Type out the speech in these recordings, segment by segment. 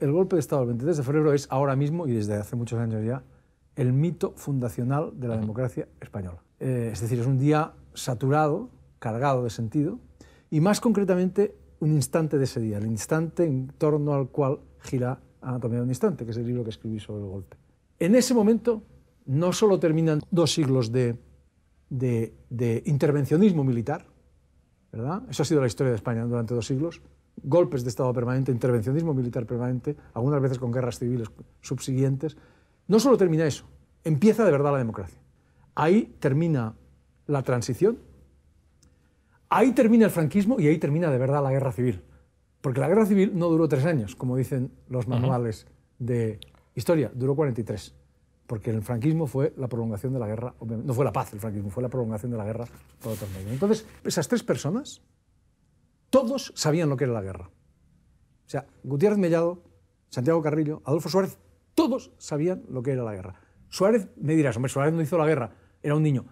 el golpe de Estado del 23 de febrero es ahora mismo, y desde hace muchos años ya, el mito fundacional de la democracia española. Eh, es decir, es un día saturado, cargado de sentido, y más concretamente un instante de ese día, el instante en torno al cual gira Anatomía de un Instante, que es el libro que escribí sobre el golpe. En ese momento no solo terminan dos siglos de, de intervencionismo militar, ¿verdad? Eso ha sido la historia de España durante dos siglos, golpes de Estado permanente, intervencionismo militar permanente, algunas veces con guerras civiles subsiguientes. No solo termina eso, empieza de verdad la democracia. Ahí termina la transición, ahí termina el franquismo y ahí termina de verdad la guerra civil. Porque la guerra civil no duró tres años, como dicen los manuales de historia, duró 43. Porque el franquismo fue la prolongación de la guerra, no fue la paz, el franquismo fue la prolongación de la guerra por otros medios. Entonces, esas tres personas, todos sabían lo que era la guerra. O sea, Gutiérrez Mellado, Santiago Carrillo, Adolfo Suárez, todos sabían lo que era la guerra. Suárez, me dirás, hombre, Suárez no hizo la guerra, era un niño.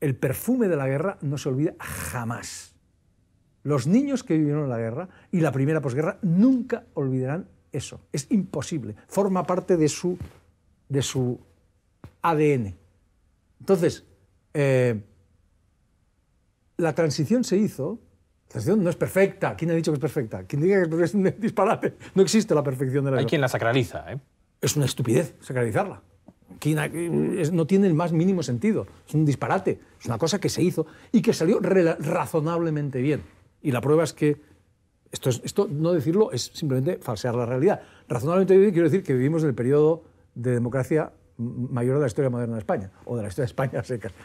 El perfume de la guerra no se olvida jamás. Los niños que vivieron la guerra y la primera posguerra nunca olvidarán eso. Es imposible. Forma parte de su, de su ADN. Entonces, eh, la transición se hizo la situación no es perfecta. ¿Quién ha dicho que es perfecta? Quien diga que es un disparate. No existe la perfección de la Hay quien la sacraliza. ¿eh? Es una estupidez sacralizarla. No tiene el más mínimo sentido. Es un disparate. Es una cosa que se hizo y que salió razonablemente bien. Y la prueba es que esto, esto no decirlo es simplemente falsear la realidad. Razonablemente bien quiero decir que vivimos en el periodo de democracia mayor de la historia moderna de España, o de la historia de España seca.